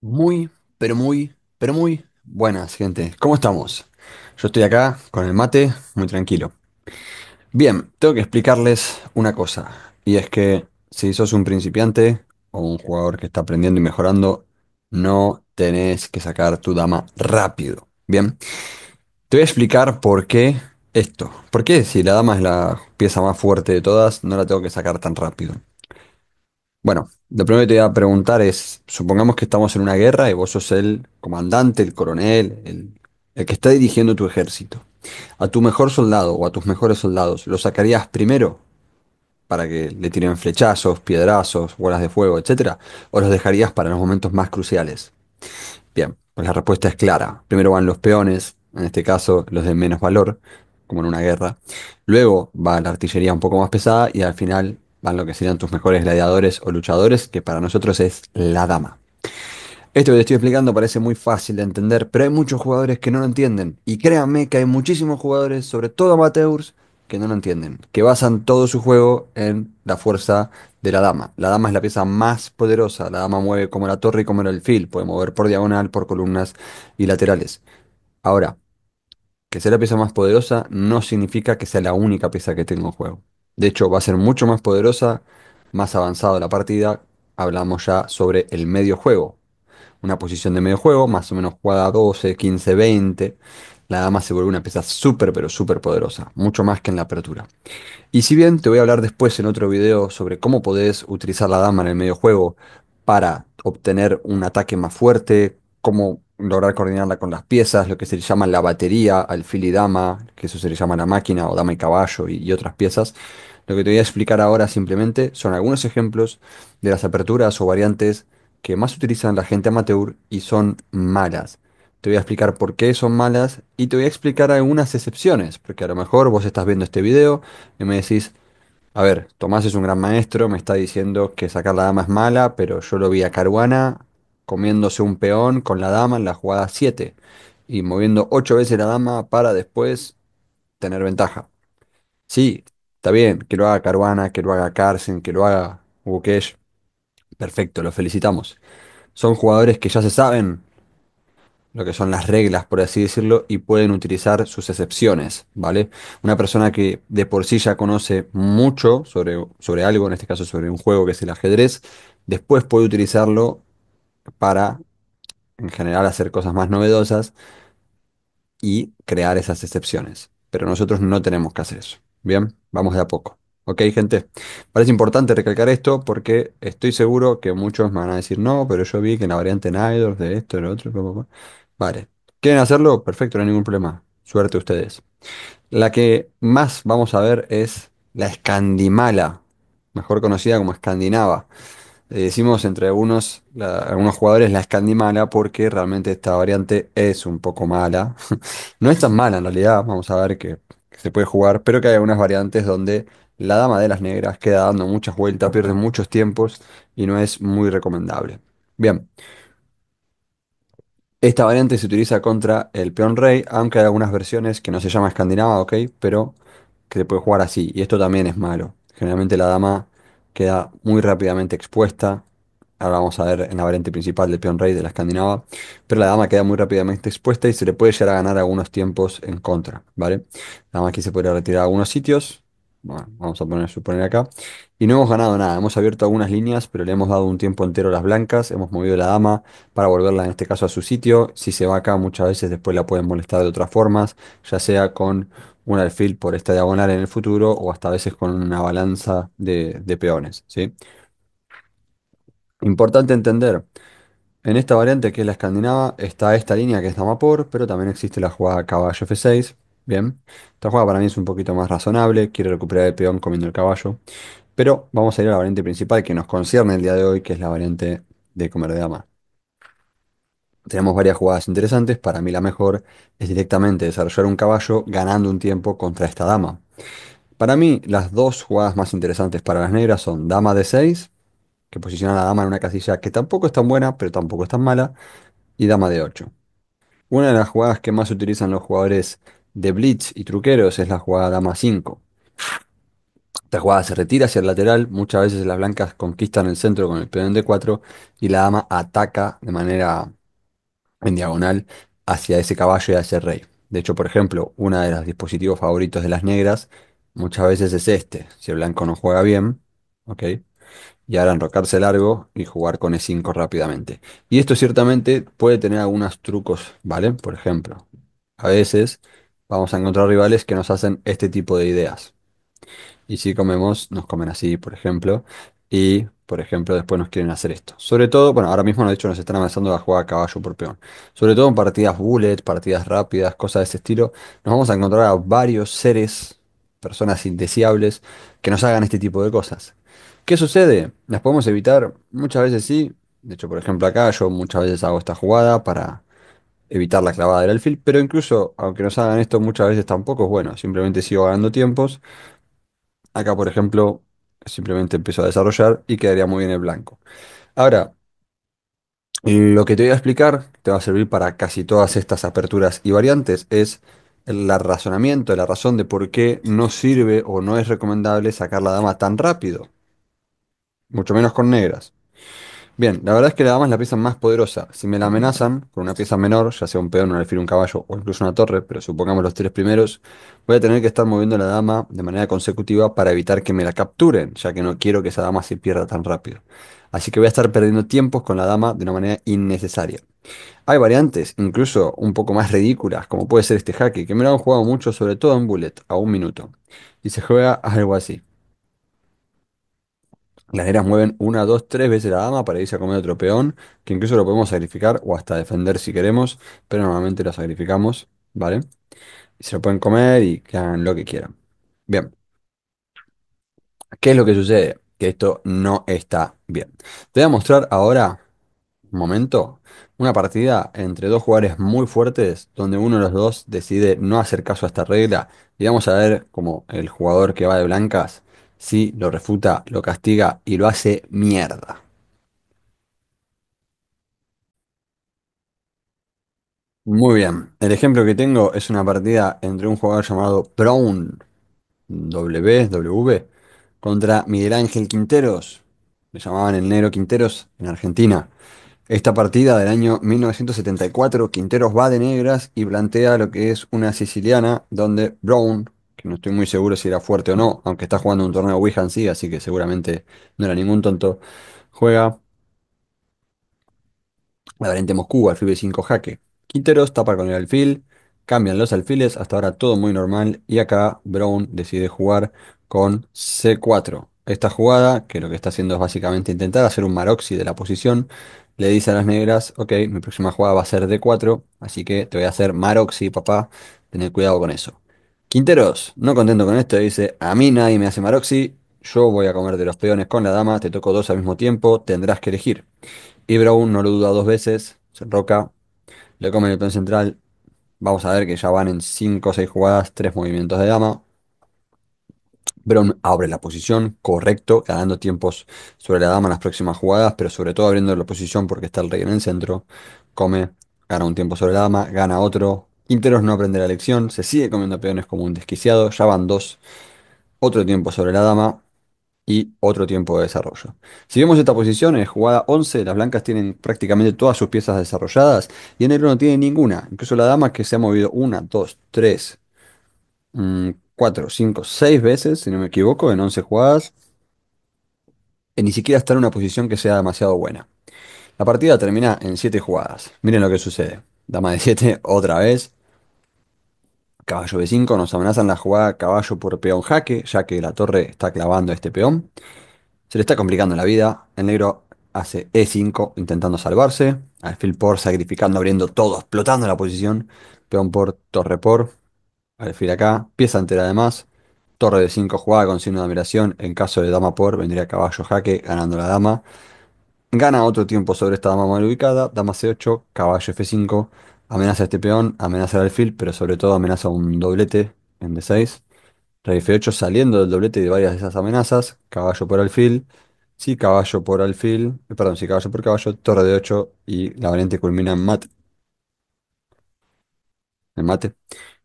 Muy, pero muy, pero muy buenas, gente. ¿Cómo estamos? Yo estoy acá con el mate, muy tranquilo. Bien, tengo que explicarles una cosa, y es que si sos un principiante o un jugador que está aprendiendo y mejorando, no tenés que sacar tu dama rápido. Bien, te voy a explicar por qué esto. ¿Por qué si la dama es la pieza más fuerte de todas, no la tengo que sacar tan rápido? Bueno, lo primero que te voy a preguntar es, supongamos que estamos en una guerra y vos sos el comandante, el coronel, el, que está dirigiendo tu ejército. A tu mejor soldado o a tus mejores soldados, ¿lo sacarías primero para que le tiren flechazos, piedrazos, bolas de fuego, etcétera? ¿O los dejarías para los momentos más cruciales? Bien, pues la respuesta es clara. Primero van los peones, en este caso los de menos valor, como en una guerra. Luego va la artillería un poco más pesada y al final van lo que serían tus mejores gladiadores o luchadores, que para nosotros es la dama. Esto que te estoy explicando parece muy fácil de entender, pero hay muchos jugadores que no lo entienden. Y créanme que hay muchísimos jugadores, sobre todo amateurs, que no lo entienden, que basan todo su juego en la fuerza de la dama. La dama es la pieza más poderosa, la dama mueve como la torre y como el fil, puede mover por diagonal, por columnas y laterales. Ahora, que sea la pieza más poderosa no significa que sea la única pieza que tengo en juego. De hecho, va a ser mucho más poderosa, más avanzada la partida. Hablamos ya sobre el medio juego. Una posición de medio juego, más o menos jugada 12, 15, 20. La dama se vuelve una pieza súper, pero súper poderosa. Mucho más que en la apertura. Y si bien te voy a hablar después en otro video sobre cómo podés utilizar la dama en el medio juego para obtener un ataque más fuerte, cómo lograr coordinarla con las piezas, lo que se le llama la batería, alfil y dama, que eso se le llama la máquina o dama y caballo y, y otras piezas. Lo que te voy a explicar ahora simplemente son algunos ejemplos de las aperturas o variantes que más utilizan la gente amateur y son malas. Te voy a explicar por qué son malas y te voy a explicar algunas excepciones, porque a lo mejor vos estás viendo este video y me decís, a ver, Tomás es un gran maestro, me está diciendo que sacar la dama es mala, pero yo lo vi a Caruana comiéndose un peón con la dama en la jugada 7 y moviendo 8 veces la dama para después tener ventaja. Sí, bien, que lo haga Caruana, que lo haga Carson, que lo haga Wukesh Perfecto, lo felicitamos. Son jugadores que ya se saben lo que son las reglas, por así decirlo, y pueden utilizar sus excepciones, ¿vale? Una persona que de por sí ya conoce mucho sobre, sobre algo, en este caso sobre un juego que es el ajedrez, después puede utilizarlo para, en general, hacer cosas más novedosas y crear esas excepciones. Pero nosotros no tenemos que hacer eso. Bien, vamos de a poco. Ok, gente, parece importante recalcar esto porque estoy seguro que muchos me van a decir no, pero yo vi que en la variante Nidor, de esto, de lo otro, Vale, ¿quieren hacerlo? Perfecto, no hay ningún problema. Suerte a ustedes. La que más vamos a ver es la escandimala, mejor conocida como escandinava. decimos entre algunos, algunos jugadores la escandimala porque realmente esta variante es un poco mala. no es tan mala en realidad, vamos a ver que se puede jugar, pero que hay algunas variantes donde la dama de las negras queda dando muchas vueltas, pierde muchos tiempos y no es muy recomendable. Bien, esta variante se utiliza contra el peón rey, aunque hay algunas versiones que no se llama escandinava, ok, pero que se puede jugar así, y esto también es malo. Generalmente la dama queda muy rápidamente expuesta Ahora vamos a ver en la variante principal del peón rey de la escandinava. Pero la dama queda muy rápidamente expuesta y se le puede llegar a ganar algunos tiempos en contra, ¿vale? La dama aquí se podría retirar a algunos sitios. vamos a poner, suponer acá. Y no hemos ganado nada. Hemos abierto algunas líneas, pero le hemos dado un tiempo entero a las blancas. Hemos movido la dama para volverla en este caso a su sitio. Si se va acá, muchas veces después la pueden molestar de otras formas, ya sea con un alfil por esta diagonal en el futuro o hasta a veces con una balanza de, de peones, ¿sí? Importante entender, en esta variante que es la escandinava está esta línea que es dama por, pero también existe la jugada caballo F6. Bien, esta jugada para mí es un poquito más razonable, quiere recuperar el peón comiendo el caballo, pero vamos a ir a la variante principal que nos concierne el día de hoy, que es la variante de comer de dama. Tenemos varias jugadas interesantes, para mí la mejor es directamente desarrollar un caballo ganando un tiempo contra esta dama. Para mí las dos jugadas más interesantes para las negras son dama D6 que posiciona a la dama en una casilla que tampoco es tan buena, pero tampoco es tan mala, y dama de 8. Una de las jugadas que más utilizan los jugadores de blitz y truqueros es la jugada dama 5. Esta jugada se retira hacia el lateral, muchas veces las blancas conquistan el centro con el peón de 4 y la dama ataca de manera en diagonal hacia ese caballo y hacia el rey. De hecho, por ejemplo, una de los dispositivos favoritos de las negras muchas veces es este, si el blanco no juega bien, ¿ok? y ahora enrocarse largo y jugar con E5 rápidamente. Y esto ciertamente puede tener algunos trucos, ¿vale? Por ejemplo, a veces vamos a encontrar rivales que nos hacen este tipo de ideas. Y si comemos, nos comen así, por ejemplo. Y, por ejemplo, después nos quieren hacer esto. Sobre todo, bueno, ahora mismo, de hecho, nos están avanzando la jugada caballo por peón. Sobre todo en partidas bullet, partidas rápidas, cosas de ese estilo. Nos vamos a encontrar a varios seres, personas indeseables, que nos hagan este tipo de cosas ¿Qué sucede? ¿Las podemos evitar? Muchas veces sí. De hecho, por ejemplo, acá yo muchas veces hago esta jugada para evitar la clavada del alfil, pero incluso aunque nos hagan esto muchas veces tampoco es bueno, simplemente sigo ganando tiempos. Acá, por ejemplo, simplemente empiezo a desarrollar y quedaría muy bien el blanco. Ahora, lo que te voy a explicar, que te va a servir para casi todas estas aperturas y variantes, es el razonamiento, la razón de por qué no sirve o no es recomendable sacar la dama tan rápido mucho menos con negras. Bien, la verdad es que la dama es la pieza más poderosa. Si me la amenazan con una pieza menor, ya sea un peón, un alfil, un caballo o incluso una torre, pero supongamos los tres primeros, voy a tener que estar moviendo la dama de manera consecutiva para evitar que me la capturen, ya que no quiero que esa dama se pierda tan rápido. Así que voy a estar perdiendo tiempos con la dama de una manera innecesaria. Hay variantes, incluso un poco más ridículas, como puede ser este jaque, que me lo han jugado mucho, sobre todo en bullet, a un minuto. Y se juega algo así. Las negras mueven una, dos, tres veces la dama para irse a comer otro peón, que incluso lo podemos sacrificar o hasta defender si queremos, pero normalmente lo sacrificamos, ¿vale? Y se lo pueden comer y que hagan lo que quieran. Bien. ¿Qué es lo que sucede? Que esto no está bien. Te voy a mostrar ahora, un momento, una partida entre dos jugadores muy fuertes, donde uno de los dos decide no hacer caso a esta regla, y vamos a ver como el jugador que va de blancas sí, lo refuta, lo castiga y lo hace mierda. Muy bien, el ejemplo que tengo es una partida entre un jugador llamado Brown, WW, contra Miguel Ángel Quinteros, le llamaban el Negro Quinteros en Argentina. Esta partida del año 1974, Quinteros va de negras y plantea lo que es una siciliana donde Brown que no estoy muy seguro si era fuerte o no, aunque está jugando un torneo wihan sí, así que seguramente no era ningún tonto. Juega Valente Moscú, alfil 5 jaque. Quinteros tapa con el alfil, cambian los alfiles, hasta ahora todo muy normal, y acá Brown decide jugar con C4. Esta jugada, que lo que está haciendo es básicamente intentar hacer un maroxy de la posición, le dice a las negras, ok, mi próxima jugada va a ser D4, así que te voy a hacer maroxy papá, tened cuidado con eso. Quinteros, no contento con esto, dice, a mí nadie me hace maroxi, yo voy a comer de los peones con la dama, te toco dos al mismo tiempo, tendrás que elegir. Y Brown no lo duda dos veces, se roca, le come el peón central, vamos a ver que ya van en 5 o 6 jugadas, 3 movimientos de dama. Brown abre la posición, correcto, ganando tiempos sobre la dama en las próximas jugadas, pero sobre todo abriendo la posición porque está el rey en el centro, come, gana un tiempo sobre la dama, gana otro, Interos no aprende la lección, se sigue comiendo peones como un desquiciado, ya van dos. Otro tiempo sobre la dama y otro tiempo de desarrollo. Si vemos esta posición, en jugada 11 las blancas tienen prácticamente todas sus piezas desarrolladas y en negro no tiene ninguna. Incluso la dama que se ha movido 1, 2, 3, 4, 5, 6 veces, si no me equivoco, en 11 jugadas, y eh, ni siquiera está en una posición que sea demasiado buena. La partida termina en 7 jugadas. Miren lo que sucede. Dama de 7 otra vez. Caballo B5 nos amenazan la jugada caballo por peón jaque, ya que la torre está clavando este peón. Se le está complicando la vida. El negro hace E5 intentando salvarse. Alfil por sacrificando, abriendo todo, explotando la posición. Peón por, torre por. Alfil acá, pieza entera además. Torre de 5 jugada con signo de admiración. En caso de dama por, vendría caballo jaque, ganando la dama. Gana otro tiempo sobre esta dama mal ubicada. Dama C8, caballo F5. Amenaza este peón, amenaza al alfil, pero sobre todo amenaza un doblete en D6. Rey F8 saliendo del doblete de varias de esas amenazas. Caballo por alfil. Si sí, caballo por alfil. Eh, perdón, si sí, caballo por caballo, torre de 8 y la variante culmina en mate. En mate.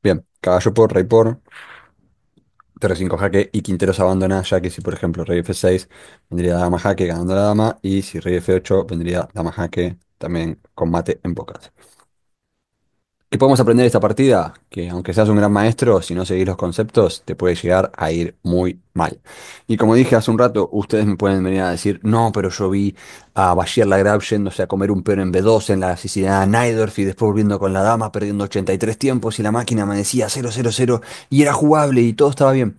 Bien, caballo por, rey por. Torre 5 jaque y Quinteros abandona, ya que si por ejemplo rey F6 vendría dama jaque ganando la dama y si rey F8 vendría dama jaque también con mate en pocas y podemos aprender esta partida? Que aunque seas un gran maestro, si no seguís los conceptos, te puede llegar a ir muy mal. Y como dije hace un rato, ustedes me pueden venir a decir, no, pero yo vi a Bashir Lagrab yéndose a comer un perro en B2 en la asesinada Naidorf y después volviendo con la dama, perdiendo 83 tiempos y la máquina amanecía 0-0-0 y era jugable y todo estaba bien.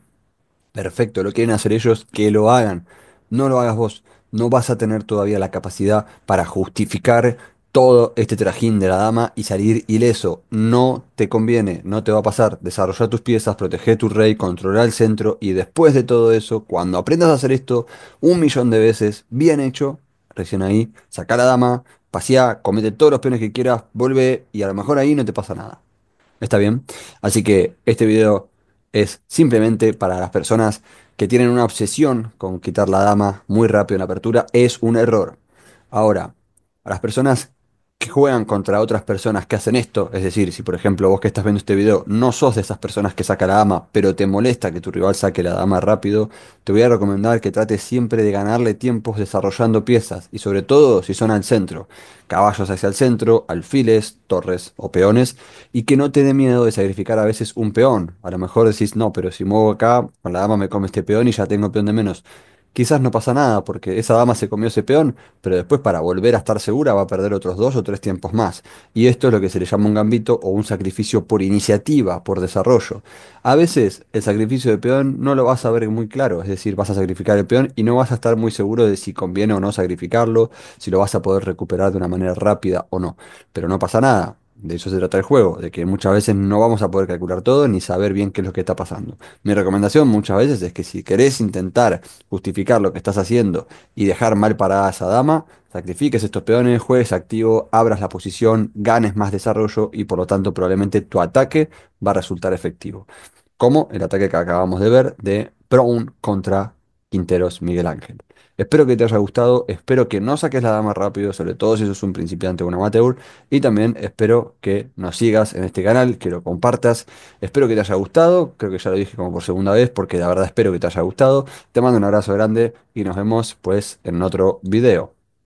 Perfecto, lo quieren hacer ellos, que lo hagan. No lo hagas vos. No vas a tener todavía la capacidad para justificar todo este trajín de la dama y salir ileso. No te conviene, no te va a pasar. desarrollar tus piezas, proteger tu rey, controlar el centro y después de todo eso, cuando aprendas a hacer esto un millón de veces, bien hecho, recién ahí, saca la dama, pasea, comete todos los peones que quieras, vuelve y a lo mejor ahí no te pasa nada. ¿Está bien? Así que este video es simplemente para las personas que tienen una obsesión con quitar la dama muy rápido en la apertura. Es un error. Ahora, a las personas que juegan contra otras personas que hacen esto, es decir, si por ejemplo vos que estás viendo este video no sos de esas personas que saca la dama, pero te molesta que tu rival saque la dama rápido, te voy a recomendar que trates siempre de ganarle tiempos desarrollando piezas, y sobre todo si son al centro, caballos hacia el centro, alfiles, torres o peones, y que no te dé miedo de sacrificar a veces un peón, a lo mejor decís, no, pero si muevo acá, la dama me come este peón y ya tengo peón de menos quizás no pasa nada porque esa dama se comió ese peón, pero después para volver a estar segura va a perder otros dos o tres tiempos más. Y esto es lo que se le llama un gambito o un sacrificio por iniciativa, por desarrollo. A veces el sacrificio de peón no lo vas a ver muy claro, es decir, vas a sacrificar el peón y no vas a estar muy seguro de si conviene o no sacrificarlo, si lo vas a poder recuperar de una manera rápida o no. Pero no pasa nada, de eso se trata el juego, de que muchas veces no vamos a poder calcular todo ni saber bien qué es lo que está pasando. Mi recomendación muchas veces es que si querés intentar justificar lo que estás haciendo y dejar mal parada a esa dama, sacrifiques estos peones, juegues activo, abras la posición, ganes más desarrollo y por lo tanto probablemente tu ataque va a resultar efectivo. Como el ataque que acabamos de ver de prone contra Quinteros Miguel Ángel. Espero que te haya gustado, espero que no saques la dama rápido, sobre todo si sos un principiante o un amateur, y también espero que nos sigas en este canal, que lo compartas. Espero que te haya gustado, creo que ya lo dije como por segunda vez, porque la verdad espero que te haya gustado. Te mando un abrazo grande y nos vemos pues en otro video.